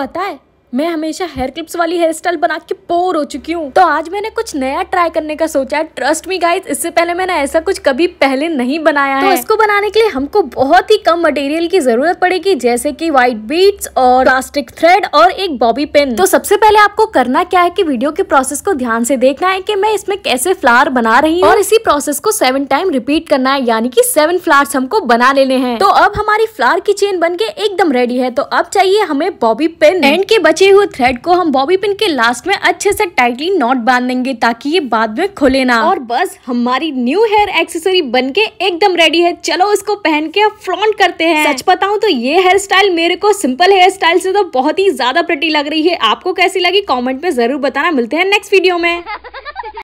पता है मैं हमेशा हेयर क्लिप्स वाली हेयर स्टाइल बना के बोर हो चुकी हूँ तो आज मैंने कुछ नया ट्राई करने का सोचा है ट्रस्ट मी गाइस इससे पहले मैंने ऐसा कुछ कभी पहले नहीं बनाया तो है इसको बनाने के लिए हमको बहुत ही कम मटेरियल की जरूरत पड़ेगी जैसे कि व्हाइट बीट्स और प्लास्टिक थ्रेड और एक बॉबी पेन तो सबसे पहले आपको करना क्या है की वीडियो के प्रोसेस को ध्यान से देखना है की मैं इसमें कैसे फ्लावर बना रही हूँ और इसी प्रोसेस को सेवन टाइम रिपीट करना है यानी की सेवन फ्लावर हमको बना लेने हैं तो अब हमारी फ्लावर की चेन बन के एकदम रेडी है तो अब चाहिए हमें बॉबी पेन एंड के बच्चे बचे हुए थ्रेड को हम बॉबी पिन के लास्ट में अच्छे से टाइटली नॉट बांध देंगे ताकि ये बाद में खुले ना और बस हमारी न्यू हेयर एक्सेसरी बन के एकदम रेडी है चलो इसको पहन के अब फ्लॉन्ट करते हैं सच बताऊं तो ये हेयर स्टाइल मेरे को सिंपल हेयर स्टाइल से तो बहुत ही ज्यादा प्रति लग रही है आपको कैसी लगी कॉमेंट में जरूर बताना मिलते हैं नेक्स्ट वीडियो में